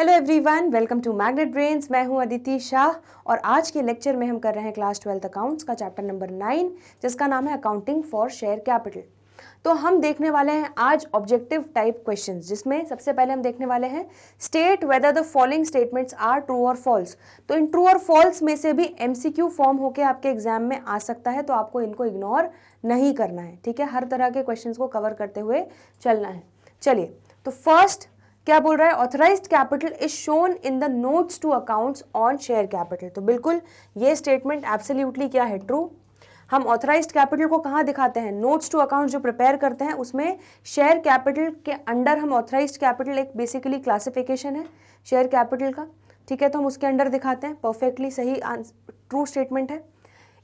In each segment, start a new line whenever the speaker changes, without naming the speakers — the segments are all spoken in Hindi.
hello everyone welcome to magnet brains मैं हूं अदिति शाह और आज के लेक्चर में हम कर रहे हैं क्लास ट्वेल्थ अकाउंट्स का चैप्टर नंबर नाइन जिसका नाम है अकाउंटिंग फॉर शेयर कैपिटल तो हम देखने वाले हैं आज ऑब्जेक्टिव टाइप क्वेश्चन जिसमें सबसे पहले हम देखने वाले हैं state whether the following statements are true और फॉल्स तो इन ट्रू और फॉल्स में से भी एमसीक्यू फॉर्म होकर आपके एग्जाम में आ सकता है तो आपको इनको इग्नोर नहीं करना है ठीक है हर तरह के क्वेश्चन को कवर करते हुए चलना है चलिए तो फर्स्ट क्या बोल रहा है authorise capital is shown in the notes to accounts on share capital तो बिल्कुल ये स्टेटमेंट एब्सोल्युटली क्या है ट्रू हम ऑथराइज कैपिटल को कहाँ दिखाते हैं नोट्स टू अकाउंट जो प्रिपेयर करते हैं उसमें शेयर कैपिटल के अंडर हम ऑथराइज कैपिटल एक बेसिकली क्लासिफिकेशन है शेयर कैपिटल का ठीक है तो हम उसके अंडर दिखाते हैं परफेक्टली सही ट्रू स्टेटमेंट है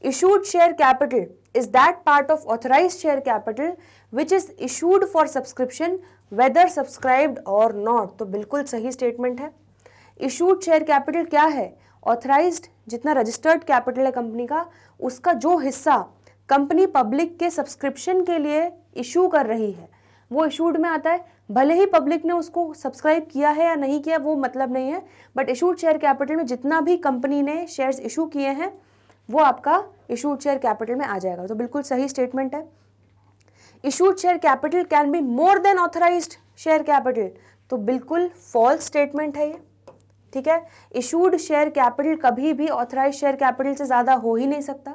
issued share capital is that part of authorise share capital which is issued for subscription whether subscribed और नॉट तो बिल्कुल सही स्टेटमेंट है इशूड शेयर कैपिटल क्या है ऑथराइज जितना रजिस्टर्ड कैपिटल है कंपनी का उसका जो हिस्सा कंपनी पब्लिक के सब्सक्रिप्शन के लिए इशू कर रही है वो इशूड में आता है भले ही पब्लिक ने उसको सब्सक्राइब किया है या नहीं किया वो मतलब नहीं है बट इशूड शेयर कैपिटल में जितना भी कंपनी ने शेयर्स इशू किए हैं वो आपका इशूड शेयर कैपिटल में आ जाएगा तो बिल्कुल सही स्टेटमेंट है issued share capital can be more than authorise share capital तो बिल्कुल फॉल्स स्टेटमेंट है ये ठीक है इशूड शेयर कैपिटल कभी भी ऑथराइज शेयर कैपिटल से ज़्यादा हो ही नहीं सकता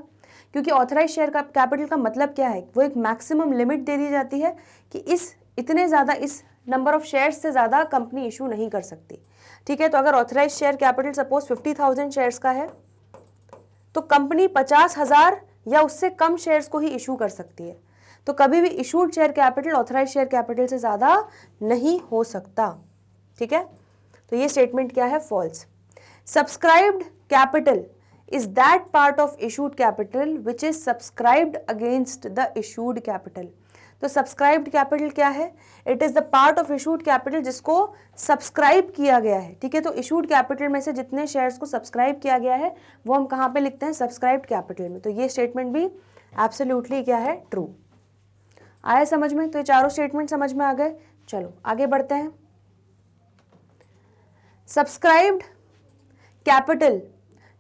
क्योंकि ऑथराइज शेयर कैपिटल का मतलब क्या है वो एक मैक्सिमम लिमिट दे दी जाती है कि इस इतने ज़्यादा इस नंबर ऑफ शेयर्स से ज़्यादा कंपनी इशू नहीं कर सकती ठीक है तो अगर authorise share capital suppose fifty thousand shares का है तो कंपनी पचास हज़ार या उससे कम शेयर्स को ही इशू कर सकती है तो कभी भी issued share capital authorise share capital से ज़्यादा नहीं हो सकता ठीक है तो ये स्टेटमेंट क्या है false subscribed capital is that part of issued capital which is subscribed against the issued capital तो सब्सक्राइब्ड कैपिटल क्या है it is the part of issued capital जिसको सब्सक्राइब किया गया है ठीक है तो इशूड कैपिटल में से जितने शेयर्स को सब्सक्राइब किया गया है वो हम कहाँ पे लिखते हैं सब्सक्राइब्ड कैपिटल में तो ये स्टेटमेंट भी एब्सोल्यूटली क्या है ट्रू आया समझ में तो ये चारों स्टेटमेंट समझ में आ गए चलो आगे बढ़ते हैं subscribed capital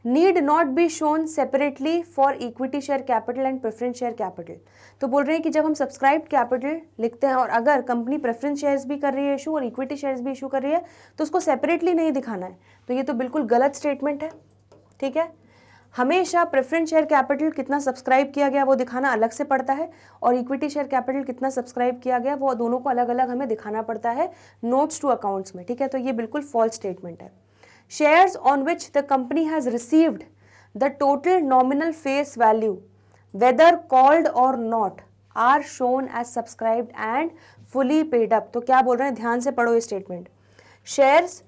need not be shown separately for equity share capital and preference share capital तो बोल रहे हैं कि जब हम सब्सक्राइब कैपिटल लिखते हैं और अगर कंपनी प्रेफरेंस शेयर्स भी कर रही है इशू और इक्विटी शेयर्स भी इशू कर रही है तो उसको सेपरेटली नहीं दिखाना है तो ये तो बिल्कुल गलत स्टेटमेंट है ठीक है हमेशा प्रेफरेंस शेयर कैपिटल कितना सब्सक्राइब किया गया वो दिखाना अलग से पड़ता है और इक्विटी शेयर कैपिटल कितना सब्सक्राइब किया गया वो दोनों को अलग अलग हमें दिखाना पड़ता है नोट्स टू अकाउंट्स में ठीक है तो ये बिल्कुल फॉल्स स्टेटमेंट है shares on which the company has received the total nominal face value whether called और not are shown as subscribed and fully paid up तो क्या बोल रहे हैं ध्यान से पढ़ो ये स्टेटमेंट शेयर्स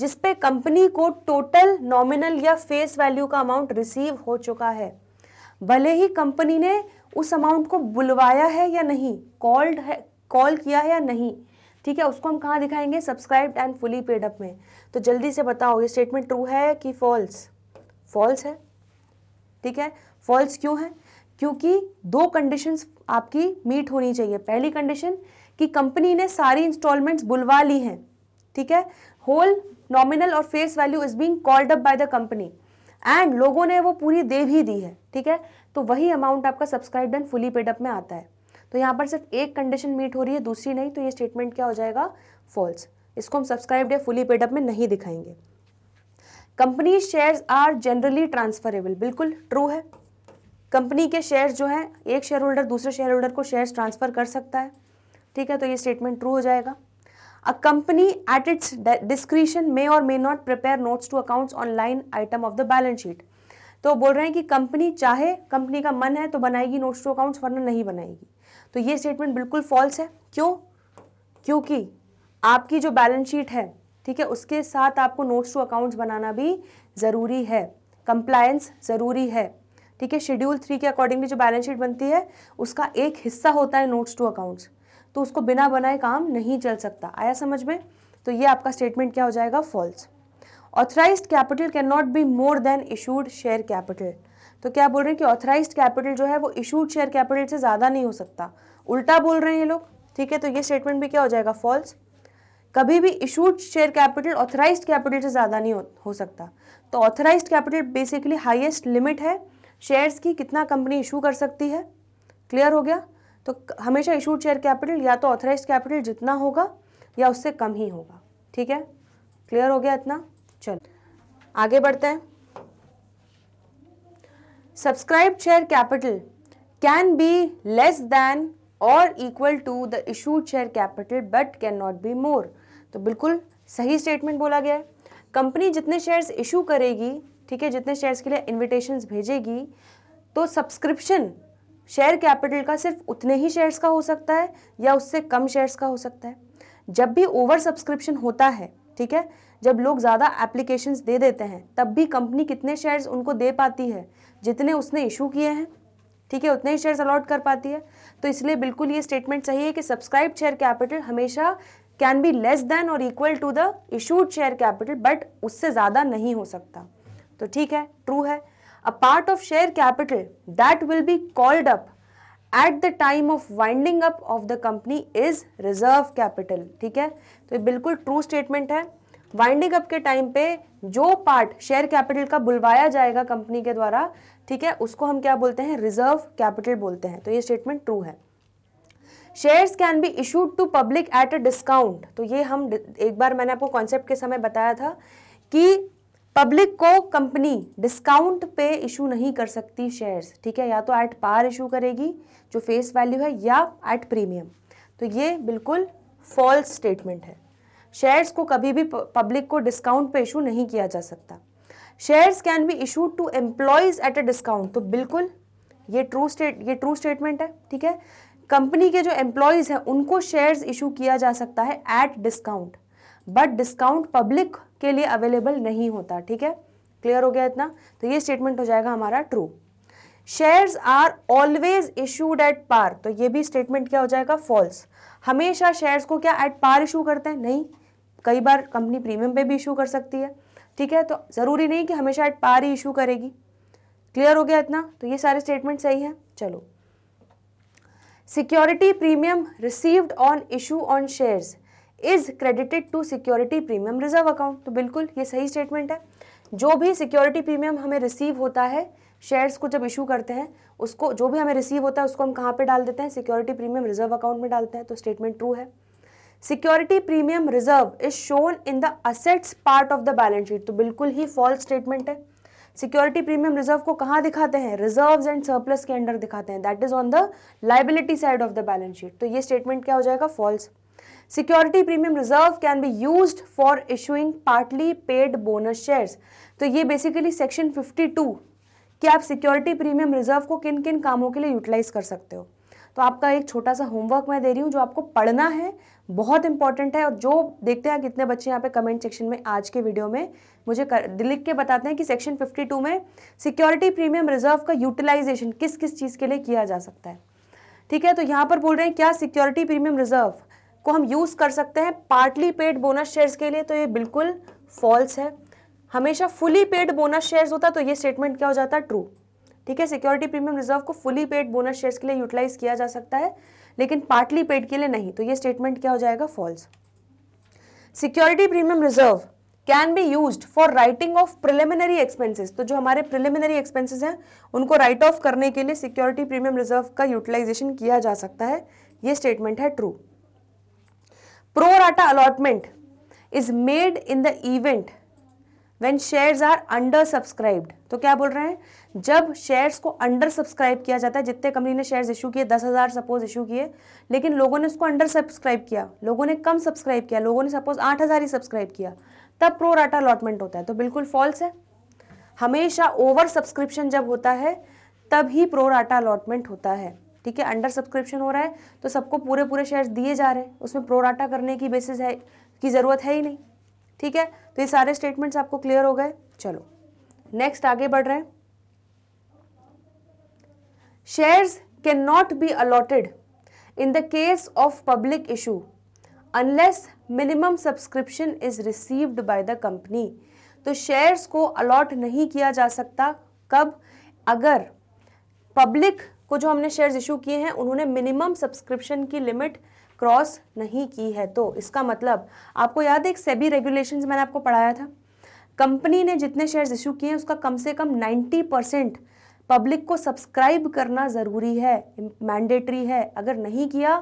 जिसपे कंपनी को टोटल नॉमिनल या फेस वैल्यू का अमाउंट रिसीव हो चुका है भले ही कंपनी ने उस अमाउंट को बुलवाया है या नहीं कॉल्ड है कॉल किया है या नहीं ठीक है उसको हम कहाँ दिखाएंगे subscribe and fully paid up में तो जल्दी से बताओ ये स्टेटमेंट ट्रू है कि फॉल्स फॉल्स है ठीक है फॉल्स क्यों है क्योंकि दो कंडीशंस आपकी मीट होनी चाहिए पहली कंडीशन कि कंपनी ने सारी इंस्टॉलमेंट्स बुलवा ली हैं ठीक है होल नॉमिनल और face value is being called up by the company and लोगों ने वो पूरी दे भी दी है ठीक है तो वही अमाउंट आपका सब्सक्राइब एंड फुली पेडअप में आता है तो यहाँ पर सिर्फ एक कंडीशन मीट हो रही है दूसरी नहीं तो ये स्टेटमेंट क्या हो जाएगा फॉल्स इसको हम सब्सक्राइब या फुली पेडअप में नहीं दिखाएंगे company shares are generally transferable बिल्कुल ट्रू है कंपनी के शेयर्स जो हैं एक शेयर होल्डर दूसरे शेयर होल्डर को शेयर्स ट्रांसफ़र कर सकता है ठीक है तो ये स्टेटमेंट ट्रू हो जाएगा a company at its discretion may और may not prepare notes to accounts online item of the balance sheet तो बोल रहे हैं कि कंपनी चाहे कंपनी का मन है तो बनाएगी नोट्स टू अकाउंट्स वरना नहीं बनाएगी तो ये स्टेटमेंट बिल्कुल फॉल्स है क्यों क्योंकि आपकी जो बैलेंस शीट है ठीक है उसके साथ आपको नोट्स टू अकाउंट्स बनाना भी ज़रूरी है कंप्लायंस ज़रूरी है ठीक है शेड्यूल थ्री के अकॉर्डिंगली जो बैलेंस शीट बनती है उसका एक हिस्सा होता है नोट्स टू अकाउंट्स तो उसको बिना बनाए काम नहीं चल सकता आया समझ में तो ये आपका स्टेटमेंट क्या हो जाएगा false authorise capital can not be more than issued share capital तो क्या बोल रहे हैं कि ऑथराइज कैपिटल जो है वो इशूड शेयर कैपिटल से ज़्यादा नहीं हो सकता उल्टा बोल रहे हैं ये लोग ठीक है तो ये स्टेटमेंट भी क्या हो जाएगा फॉल्स कभी भी issued share capital authorise capital से ज़्यादा नहीं हो, हो सकता तो authorise capital basically highest limit है शेयर्स की कितना कंपनी इशू कर सकती है क्लियर हो गया तो हमेशा इशूड शेयर कैपिटल या तो ऑथराइज कैपिटल जितना होगा या उससे कम ही होगा ठीक है क्लियर हो गया इतना चल आगे बढ़ते हैं subscribe share capital can be less than और equal to the issued share capital but can not be more तो बिल्कुल सही स्टेटमेंट बोला गया है कंपनी जितने शेयर्स इशू करेगी ठीक है जितने शेयर्स के लिए इन्विटेशंस भेजेगी तो सब्सक्रिप्शन शेयर कैपिटल का सिर्फ उतने ही शेयर्स का हो सकता है या उससे कम शेयर्स का हो सकता है जब भी ओवर सब्सक्रिप्शन होता है ठीक है जब लोग ज़्यादा एप्लीकेशंस दे देते हैं तब भी कंपनी कितने शेयर्स उनको दे पाती है जितने उसने इशू किए हैं ठीक है उतने ही शेयर्स अलॉट कर पाती है तो इसलिए बिल्कुल ये स्टेटमेंट सही है कि सब्सक्राइब शेयर कैपिटल हमेशा कैन बी लेस देन और equal to the issued share capital but उससे ज़्यादा नहीं हो सकता तो ठीक है ट्रू है a part of share capital that will be called up at the time of winding up of the company is reserve capital ठीक है तो ये बिल्कुल ट्रू स्टेटमेंट है वाइंडिंग अप के टाइम पे जो पार्ट शेयर कैपिटल का बुलवाया जाएगा कंपनी के द्वारा ठीक है उसको हम क्या बोलते हैं रिजर्व कैपिटल बोलते हैं तो ये स्टेटमेंट ट्रू है shares can be issued to public at a discount तो ये हम एक बार मैंने आपको कॉन्सेप्ट के समय बताया था कि पब्लिक को कंपनी डिस्काउंट पे इशू नहीं कर सकती शेयर्स ठीक है या तो एट पार इशू करेगी जो फेस वैल्यू है या एट प्रीमियम तो ये बिल्कुल फॉल्स स्टेटमेंट है शेयर्स को कभी भी पब्लिक को डिस्काउंट पे इशू नहीं किया जा सकता shares can be issue to employees at a discount तो बिल्कुल ये ट्रू स्टेट ये ट्रू स्टेटमेंट है ठीक है कंपनी के जो एम्प्लॉयज़ हैं उनको शेयर्स इशू किया जा सकता है at discount but discount public के लिए अवेलेबल नहीं होता ठीक है क्लियर हो गया इतना तो ये स्टेटमेंट हो जाएगा हमारा true shares are always issued at par तो ये भी स्टेटमेंट क्या हो जाएगा फॉल्स हमेशा शेयर्स को क्या एट पार इशू करते हैं नहीं कई बार कंपनी प्रीमियम पे भी इशू कर सकती है ठीक है तो ज़रूरी नहीं कि हमेशा एट पार ही इशू करेगी क्लियर हो गया इतना तो ये सारे स्टेटमेंट सही हैं चलो security premium received on issue on shares is credited to security premium reserve account तो बिल्कुल ये सही स्टेटमेंट है जो भी सिक्योरिटी प्रीमियम हमें रिसीव होता है शेयर्स को जब इशू करते हैं उसको जो भी हमें रिसीव होता है उसको हम कहाँ पे डाल देते हैं सिक्योरिटी प्रीमियम रिजर्व अकाउंट में डालते हैं तो स्टेटमेंट ट्रू है security premium reserve is shown in the assets part of the balance sheet तो बिल्कुल ही फॉल्स स्टेटमेंट है सिक्योरिटी प्रीमियम रिजर्व को कहाँ दिखाते हैं रिजर्व एंड सरप्लस के अंडर दिखाते हैं that is on the liability side of the balance sheet तो ये स्टेटमेंट क्या हो जाएगा false security premium reserve can be use for issuing partly paid bonus shares तो ये बेसिकली सेक्शन 52 कि आप सिक्योरिटी प्रीमियम रिजर्व को किन किन कामों के लिए यूटिलाइज कर सकते हो तो आपका एक छोटा सा होमवर्क मैं दे रही हूँ जो आपको पढ़ना है बहुत इंपॉर्टेंट है और जो देखते हैं कितने बच्चे यहाँ पे कमेंट सेक्शन में आज के वीडियो में मुझे लिख के बताते हैं कि सेक्शन 52 में सिक्योरिटी प्रीमियम रिजर्व का यूटिलाइजेशन किस किस चीज़ के लिए किया जा सकता है ठीक है तो यहाँ पर बोल रहे हैं क्या सिक्योरिटी प्रीमियम रिजर्व को हम यूज़ कर सकते हैं पार्टली पेड बोनस शेयर्स के लिए तो ये बिल्कुल फॉल्स है हमेशा फुली पेड बोनस शेयर्स होता तो ये स्टेटमेंट क्या हो जाता है ट्रू ठीक है सिक्योरिटी प्रीमियम रिजर्व को फुली पेड बोनस शेयर्स के लिए यूटिलाइज किया जा सकता है लेकिन पार्टली पेड के लिए नहीं तो ये स्टेटमेंट क्या हो जाएगा false security premium reserve can be use for writing off preliminary expenses तो जो हमारे प्रिलिमिनरी एक्सपेंसिस हैं उनको राइट ऑफ करने के लिए सिक्योरिटी प्रीमियम रिजर्व का यूटिलाइजेशन किया जा सकता है ये स्टेटमेंट है true rata allotment is made in the event when shares are under subscribed तो क्या बोल रहे हैं जब शेयर्स को अंडर सब्सक्राइब किया जाता है जितने कंपनी ने शेयर्स इशू किए दस हज़ार सपोज इशू किए लेकिन लोगों ने उसको अंडर सब्सक्राइब किया लोगों ने कम सब्सक्राइब किया लोगों ने सपोज आठ हज़ार ही सब्सक्राइब किया तब प्रो राटा अलॉटमेंट होता है तो बिल्कुल फॉल्स है हमेशा ओवर सब्सक्रिप्शन जब होता है तब ही प्रो राटा अलॉटमेंट होता है ठीक है अंडर सब्सक्रिप्शन हो रहा है तो सबको पूरे पूरे शेयर्स दिए जा रहे हैं उसमें प्रोराटा करने की बेसिस है की ज़रूरत है ही नहीं ठीक है तो ये सारे स्टेटमेंट्स आपको क्लियर हो गए चलो नेक्स्ट आगे बढ़ रहे हैं can not be allotted in the case of public issue unless minimum subscription is received by the company तो शेयर्स को अलॉट नहीं किया जा सकता कब अगर पब्लिक को जो हमने शेयर्स इशू किए हैं उन्होंने मिनिमम सब्सक्रिप्शन की लिमिट क्रॉस नहीं की है तो इसका मतलब आपको याद है एक सेबी रेगुलेशन मैंने आपको पढ़ाया था कंपनी ने जितने शेयर्स इशू किए हैं उसका कम से कम 90 परसेंट पब्लिक को सब्सक्राइब करना ज़रूरी है मैंडेटरी है अगर नहीं किया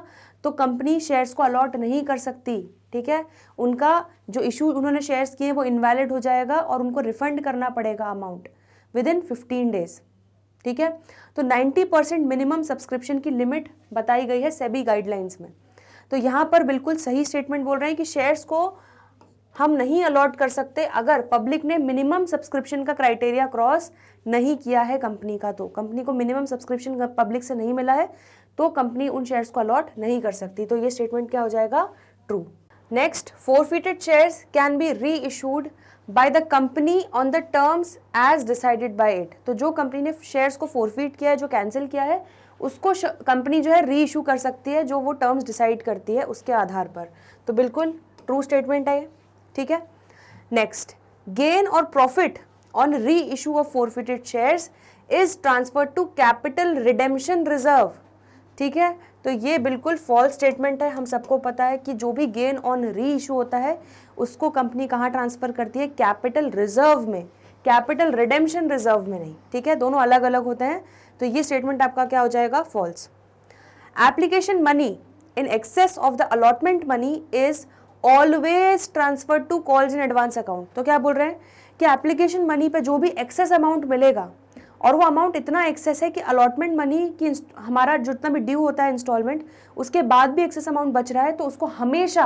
तो कंपनी शेयर्स को अलॉट नहीं कर सकती ठीक है उनका जो इशू उन्होंने शेयर्स किए वो इनवैलिड हो जाएगा और उनको रिफंड करना पड़ेगा amount within fifteen days ठीक है तो 90 परसेंट मिनिमम सब्सक्रिप्शन की लिमिट बताई गई है सेबी गाइडलाइंस में तो यहाँ पर बिल्कुल सही स्टेटमेंट बोल रहे हैं कि शेयर्स को हम नहीं अलॉट कर सकते अगर पब्लिक ने मिनिमम सब्सक्रिप्शन का क्राइटेरिया क्रॉस नहीं किया है कंपनी का तो कंपनी को मिनिमम सब्सक्रिप्शन पब्लिक से नहीं मिला है तो कंपनी उन शेयर्स को अलॉट नहीं कर सकती तो ये स्टेटमेंट क्या हो जाएगा true next forfeited shares can be reissued by the company on the terms as decided by it तो जो कंपनी ने शेयर्स को फोरफिट किया है जो कैंसिल किया है उसको कंपनी जो है री इशू कर सकती है जो वो टर्म्स डिसाइड करती है उसके आधार पर तो बिल्कुल ट्रू स्टेटमेंट है ठीक है नेक्स्ट गेन और profit on reissue of forfeited shares is transfer to capital redemption reserve ठीक है तो ये बिल्कुल फॉल्स स्टेटमेंट है हम सबको पता है कि जो भी गेन ऑन री इशू होता है उसको कंपनी कहाँ ट्रांसफ़र करती है कैपिटल रिजर्व में कैपिटल रिडेम्शन रिजर्व में नहीं ठीक है दोनों अलग अलग होते हैं तो ये स्टेटमेंट आपका क्या हो जाएगा false application money in excess of the allotment money is always transfer to calls in advance account तो क्या बोल रहे हैं कि एप्लीकेशन मनी पे जो भी एक्सेस अमाउंट मिलेगा और वो अमाउंट इतना एक्सेस है कि अलॉटमेंट मनी की हमारा जितना भी ड्यू होता है इंस्टॉलमेंट उसके बाद भी एक्सेस अमाउंट बच रहा है तो उसको हमेशा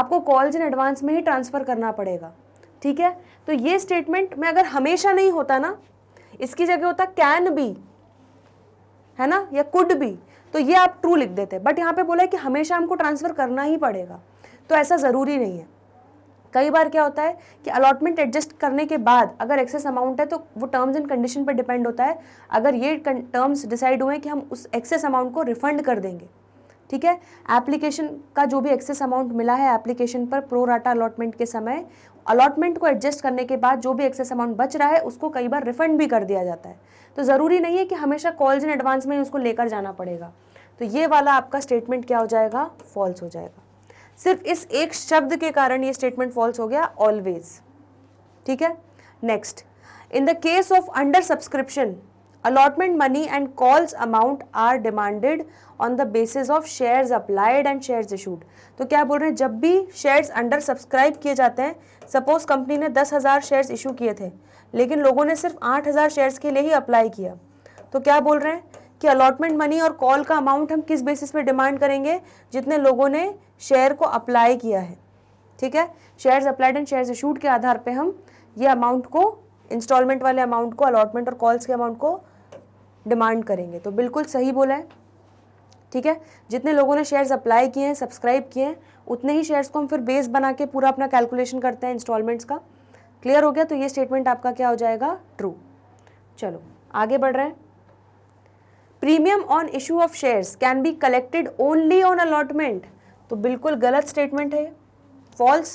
आपको कॉल्स इन एडवांस में ही ट्रांसफ़र करना पड़ेगा ठीक है तो ये स्टेटमेंट में अगर हमेशा नहीं होता ना इसकी जगह होता कैन बी है ना या कुड बी तो ये आप ट्रू लिख देते बट यहाँ पे बोला है कि हमेशा हमको ट्रांसफ़र करना ही पड़ेगा तो ऐसा ज़रूरी नहीं है कई बार क्या होता है कि अलॉटमेंट एडजस्ट करने के बाद अगर एक्सेस अमाउंट है तो वो टर्म्स एंड कंडीशन पर डिपेंड होता है अगर ये टर्म्स डिसाइड हुए कि हम उस एक्सेस अमाउंट को रिफंड कर देंगे ठीक है एप्लीकेशन का जो भी एक्सेस अमाउंट मिला है एप्लीकेशन पर प्रो राटा अलॉटमेंट के समय अलॉटमेंट को एडजस्ट करने के बाद जो भी एक्सेस अमाउंट बच रहा है उसको कई बार रिफंड भी कर दिया जाता है तो ज़रूरी नहीं है कि हमेशा कॉल्स इन एडवांस में ही उसको लेकर जाना पड़ेगा तो ये वाला आपका स्टेटमेंट क्या हो जाएगा फॉल्स हो जाएगा सिर्फ इस एक शब्द के कारण ये स्टेटमेंट फॉल्स हो गया ऑलवेज ठीक है next in the case of under subscription allotment money and calls amount are demanded on the basis of share applied and shares issued तो क्या बोल रहे हैं जब भी शेयर्स अंडर सब्सक्राइब किए जाते हैं सपोज कंपनी ने दस हज़ार शेयर्स इशू किए थे लेकिन लोगों ने सिर्फ आठ हज़ार शेयर्स के लिए ही अप्लाई किया तो क्या बोल रहे हैं कि अलॉटमेंट मनी और कॉल का अमाउंट हम किस बेसिस पे डिमांड करेंगे जितने लोगों ने शेयर को अप्लाई किया है ठीक है shares applied and shares issued के आधार पे हम ये अमाउंट को इंस्टॉलमेंट वाले अमाउंट को अलॉटमेंट और कॉल्स के अमाउंट को डिमांड करेंगे तो बिल्कुल सही बोला है ठीक है जितने लोगों ने शेयर्स अप्लाई किए हैं सब्सक्राइब किए हैं उतने ही शेयर्स को हम फिर बेस बना के पूरा अपना कैलकुलेशन करते हैं इंस्टॉलमेंट्स का क्लियर हो गया तो ये स्टेटमेंट आपका क्या हो जाएगा ट्रू चलो आगे बढ़ रहे हैं premium on issue of shares can be collected only on allotment तो बिल्कुल गलत स्टेटमेंट है फॉल्स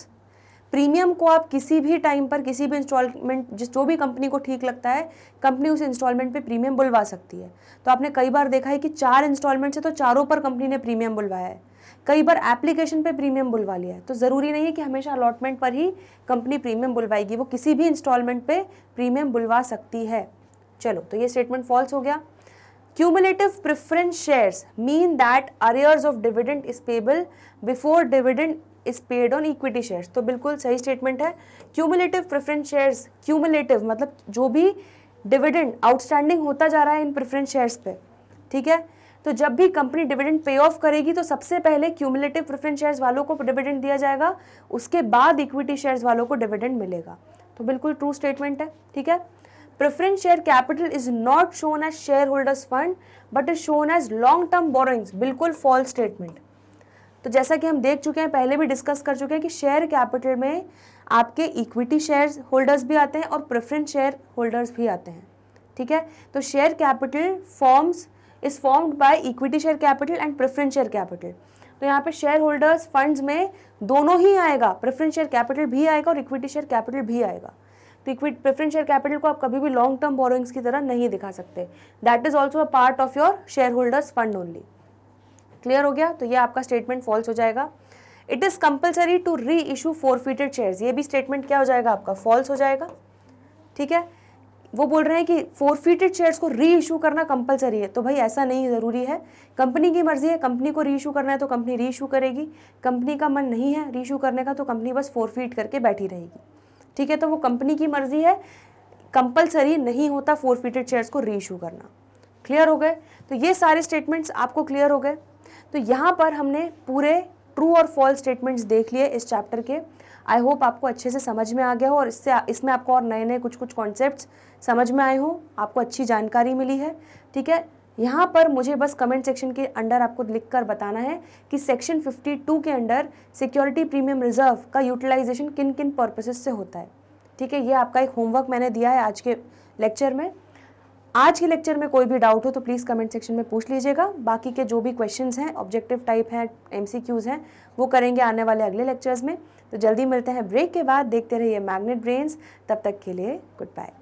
प्रीमियम को आप किसी भी टाइम पर किसी भी इंस्टॉलमेंट जिस जो भी कंपनी को ठीक लगता है कंपनी उस इंस्टॉलमेंट पे प्रीमियम बुलवा सकती है तो आपने कई बार देखा है कि चार इंस्टॉलमेंट से तो चारों पर कंपनी ने प्रीमियम बुलवाया है कई बार एप्लीकेशन पे प्रीमियम बुलवा लिया है तो ज़रूरी नहीं है कि हमेशा अलॉटमेंट पर ही कंपनी प्रीमियम बुलवाएगी वो किसी भी इंस्टॉलमेंट पर प्रीमियम बुलवा सकती है चलो तो ये स्टेटमेंट फॉल्स हो गया Cumulative preference shares mean that arrears of dividend is payable before dividend is paid on equity shares तो बिल्कुल सही स्टेटमेंट है क्यूमुलेटिव प्रिफरेंस शेयर्स क्यूमुलेटिव मतलब जो भी डिविडेंड आउटस्टैंडिंग होता जा रहा है इन प्रिफरेंस शेयर्स पे ठीक है तो जब भी कंपनी डिविडेंड पे ऑफ करेगी तो सबसे पहले क्यूमुलेटिव प्रिफरेंस शेयर्स वालों को डिविडेंड दिया जाएगा उसके बाद इक्विटी शेयर्स वालों को डिविडेंड मिलेगा तो बिल्कुल ट्रू स्टेटमेंट है ठीक है share capital is not shown as share holders fund but is shown as long term borrowings बिल्कुल फॉल्स स्टेटमेंट तो जैसा कि हम देख चुके हैं पहले भी डिस्कस कर चुके हैं कि शेयर कैपिटल में आपके इक्विटी शेयर होल्डर्स भी आते हैं और प्रेफरेंस शेयर होल्डर्स भी आते हैं ठीक है तो share capital forms is formed by equity share capital and preference share capital तो यहाँ पे शेयर होल्डर्स फंड्स में दोनों ही आएगा प्रेफरेंस शेयर कैपिटल भी आएगा और इक्विटी शेयर कैपिटल भी आएगा तो इक्विट प्रेफरेंस शेयर कैपिटल को आप कभी भी लॉन्ग टर्म बोरोइंग्स की तरह नहीं दिखा सकते that is also a part of your share holders fund only clear हो गया तो ये आपका स्टेटमेंट फॉल्स हो जाएगा it is compulsory to reissue forfeited shares ये भी स्टेटमेंट क्या हो जाएगा आपका फॉल्स हो जाएगा ठीक है वो बोल रहे हैं कि फोर फीटेड शेयर्स को री इशू करना कंपलसरी है तो भाई ऐसा नहीं ज़रूरी है कंपनी की मर्ज़ी है कंपनी को री इशू करना है तो कंपनी री इशू करेगी कंपनी का मन नहीं है री इशू करने का तो कंपनी बस फोर फीट करके बैठी रहेगी ठीक है तो वो कंपनी की मर्जी है कंपलसरी नहीं होता फोर फीटेड शेयर्स को रीइशू करना क्लियर हो गए तो ये सारे स्टेटमेंट्स आपको क्लियर हो गए तो यहाँ पर हमने पूरे ट्रू और फॉल्स स्टेटमेंट्स देख लिए इस चैप्टर के आई होप आपको अच्छे से समझ में आ गया हो और इससे इसमें आपको और नए नए कुछ कुछ कॉन्सेप्ट्स समझ में आए हों आपको अच्छी जानकारी मिली है ठीक है यहाँ पर मुझे बस कमेंट सेक्शन के अंडर आपको लिख कर बताना है कि सेक्शन 52 के अंडर सिक्योरिटी प्रीमियम रिजर्व का यूटिलाइजेशन किन किन पर्पसेस से होता है ठीक है ये आपका एक होमवर्क मैंने दिया है आज के लेक्चर में आज के लेक्चर में कोई भी डाउट हो तो प्लीज़ कमेंट सेक्शन में पूछ लीजिएगा बाकी के जो भी क्वेश्चन हैं ऑब्जेक्टिव टाइप हैं एम हैं वो करेंगे आने वाले अगले लेक्चर्स में तो जल्दी मिलते हैं ब्रेक के बाद देखते रहिए मैग्नेट ब्रेन्स तब तक के लिए गुड बाय